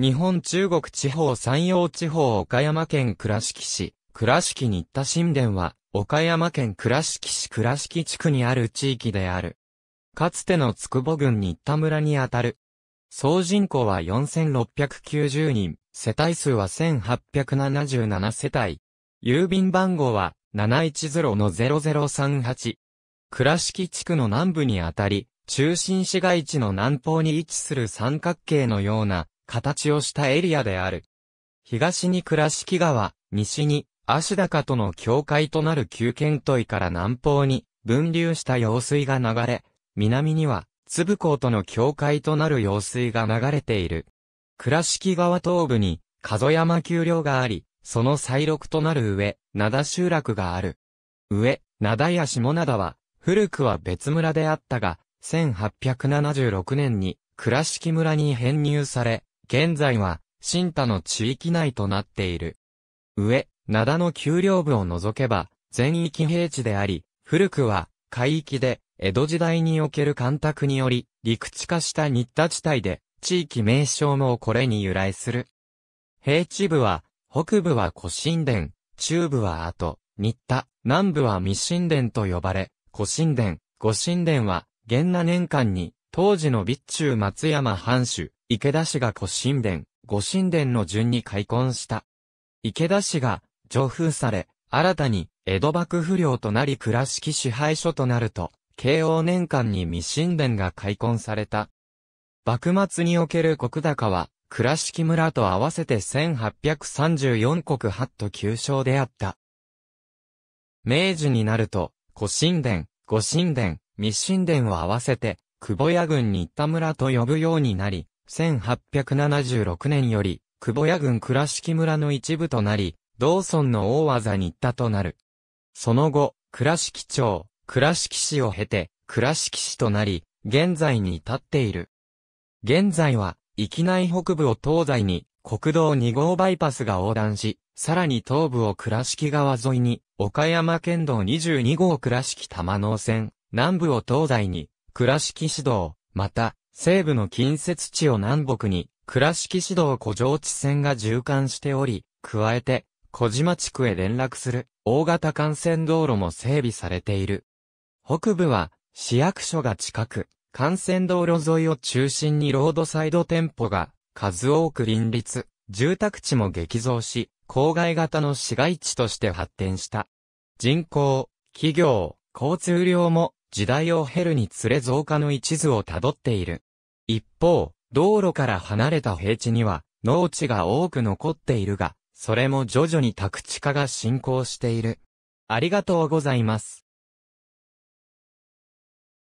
日本中国地方山陽地方岡山県倉敷市、倉敷新田新田は、岡山県倉敷市倉敷地区にある地域である。かつてのつくぼ郡新田村にあたる。総人口は4690人、世帯数は1877世帯。郵便番号は710-0038。倉敷地区の南部にあたり、中心市街地の南方に位置する三角形のような形をしたエリアである。東に倉敷川、西に足高との境界となる旧県都井から南方に分流した用水が流れ、南には粒港との境界となる用水が流れている。倉敷川東部に、角山丘陵があり、その再録となる上、灘集落がある。上、灘や下灘は、古くは別村であったが、1876年に倉敷村に編入され、現在は、新田の地域内となっている。上、灘の丘陵部を除けば、全域平地であり、古くは、海域で、江戸時代における干拓により、陸地化した新田地帯で、地域名称もこれに由来する。平地部は、北部は古神殿、中部は後、新田、南部は未神殿と呼ばれ、古神殿、古神殿は、元那年間に、当時の備中松山藩主、池田氏が古神殿、御神殿の順に開墾した。池田氏が、上風され、新たに、江戸幕府領となり倉敷支配所となると、慶応年間に未神殿が開墾された。幕末における国高は、倉敷村と合わせて1834国8都九省であった。明治になると、古神殿、御神殿、未神殿を合わせて、久保屋郡新田村と呼ぶようになり、1876年より、久保屋郡倉敷村の一部となり、道村の大技に行ったとなる。その後、倉敷町、倉敷市を経て、倉敷市となり、現在に至っている。現在は、域内北部を東西に、国道2号バイパスが横断し、さらに東部を倉敷川沿いに、岡山県道22号倉敷玉能線、南部を東西に、倉敷市道、また、西部の近接地を南北に、倉敷市道古城地線が循環しており、加えて、小島地区へ連絡する大型幹線道路も整備されている。北部は市役所が近く、幹線道路沿いを中心にロードサイド店舗が数多く林立、住宅地も激増し、郊外型の市街地として発展した。人口、企業、交通量も時代を経るにつれ増加の一途をたどっている。一方、道路から離れた平地には、農地が多く残っているが、それも徐々に宅地化が進行している。ありがとうございます。